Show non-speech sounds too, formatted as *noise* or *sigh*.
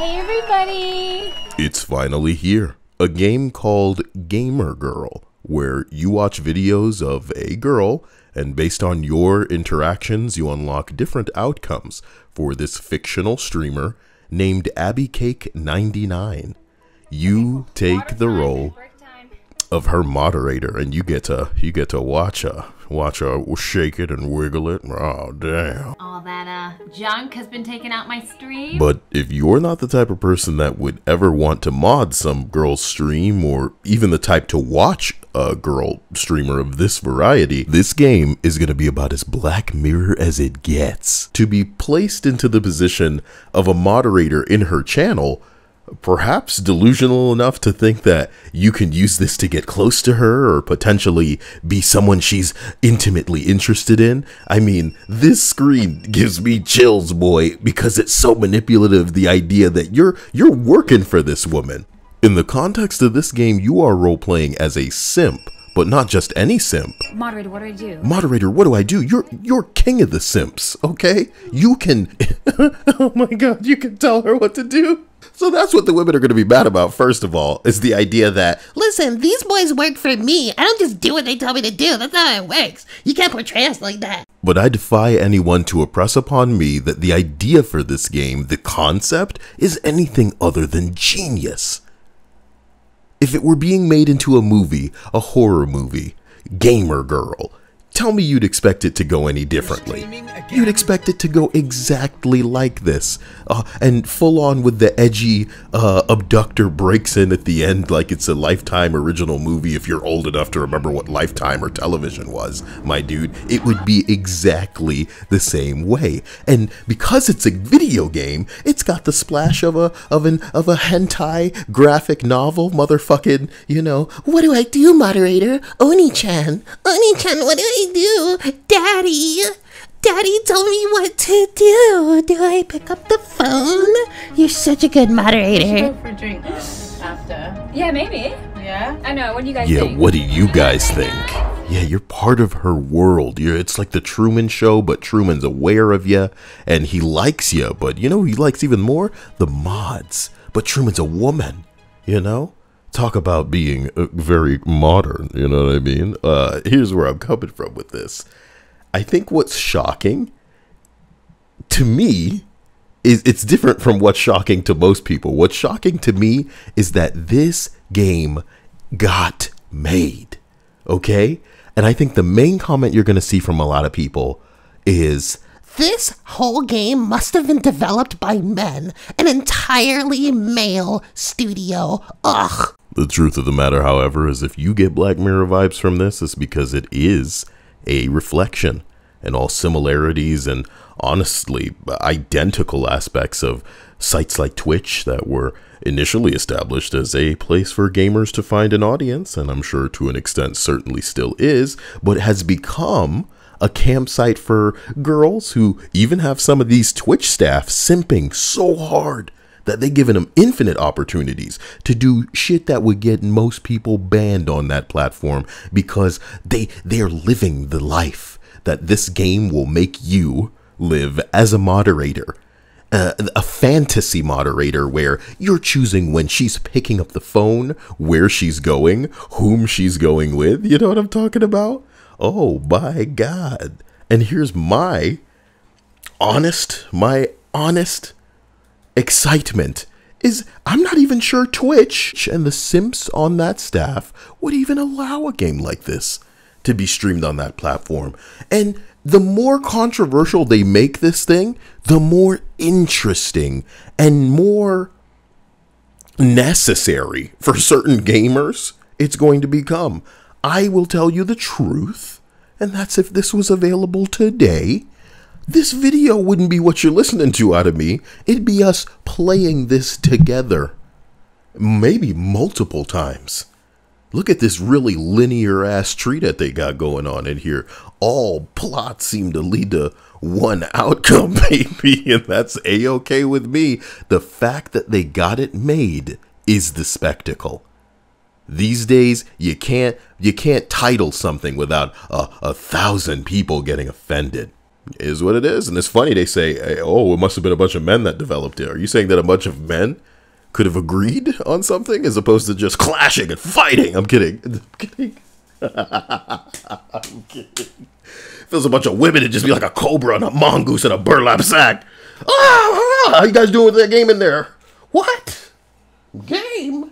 Hey everybody! It's finally here. A game called Gamer Girl, where you watch videos of a girl, and based on your interactions, you unlock different outcomes for this fictional streamer named Abby Cake 99 You take the role of her moderator, and you get to you get to watch her watch her shake it and wiggle it. Oh damn! All that uh junk has been taken out my stream. But if you're not the type of person that would ever want to mod some girl's stream, or even the type to watch a girl streamer of this variety, this game is going to be about as Black Mirror as it gets. To be placed into the position of a moderator in her channel perhaps delusional enough to think that you can use this to get close to her or potentially be someone she's intimately interested in. I mean, this screen gives me chills, boy, because it's so manipulative the idea that you're you're working for this woman. In the context of this game, you are role-playing as a simp but not just any simp. Moderator, what do I do? Moderator, what do I do? You're you're king of the simps, okay? You can *laughs* Oh my god, you can tell her what to do. So that's what the women are going to be mad about, first of all, is the idea that, listen, these boys work for me. I don't just do what they tell me to do. That's not how it works. You can't portray us like that. But I defy anyone to impress upon me that the idea for this game, the concept, is anything other than genius. If it were being made into a movie, a horror movie, Gamer Girl, Tell me you'd expect it to go any differently. You'd expect it to go exactly like this. Uh, and full on with the edgy uh, abductor breaks in at the end like it's a Lifetime original movie if you're old enough to remember what Lifetime or television was, my dude. It would be exactly the same way. And because it's a video game, it's got the splash of a of an of a hentai graphic novel, motherfucking, you know, what do I do, moderator? Oni-chan. Oni-chan, what do I do? Daddy! Daddy told me what to do. Do I pick up the phone? You're such a good moderator. for after. Yeah, maybe. Yeah. I know. What do you guys yeah, think? what do you guys think? Yeah, you're part of her world. You're, it's like the Truman Show, but Truman's aware of you and he likes you. But you know he likes even more? The mods. But Truman's a woman, you know? talk about being uh, very modern. You know what I mean? Uh, here's where I'm coming from with this. I think what's shocking to me is it's different from what's shocking to most people. What's shocking to me is that this game got made. Okay? And I think the main comment you're going to see from a lot of people is this whole game must have been developed by men, an entirely male studio. Ugh. The truth of the matter, however, is if you get Black Mirror vibes from this, it's because it is a reflection and all similarities and honestly identical aspects of sites like Twitch that were initially established as a place for gamers to find an audience, and I'm sure to an extent certainly still is, but has become a campsite for girls who even have some of these Twitch staff simping so hard that they giving them infinite opportunities to do shit that would get most people banned on that platform because they they're living the life that this game will make you live as a moderator. Uh, a fantasy moderator where you're choosing when she's picking up the phone, where she's going, whom she's going with. You know what I'm talking about? Oh my God. And here's my honest, my honest excitement is I'm not even sure Twitch and the simps on that staff would even allow a game like this to be streamed on that platform. And the more controversial they make this thing, the more interesting and more necessary for certain gamers it's going to become. I will tell you the truth, and that's if this was available today, this video wouldn't be what you're listening to out of me. It'd be us playing this together, maybe multiple times. Look at this really linear ass tree that they got going on in here. All plots seem to lead to one *laughs* outcome, baby, and that's a okay with me. The fact that they got it made is the spectacle. These days, you can't you can't title something without a, a thousand people getting offended is what it is. And it's funny they say, eh, "Oh, it must have been a bunch of men that developed it." Are you saying that a bunch of men could have agreed on something as opposed to just clashing and fighting? I'm kidding. *laughs* I'm kidding. I'm kidding. If it was a bunch of women, it'd just be like a cobra and a mongoose and a burlap sack. Ah, ah, ah how you guys doing with that game in there? What game?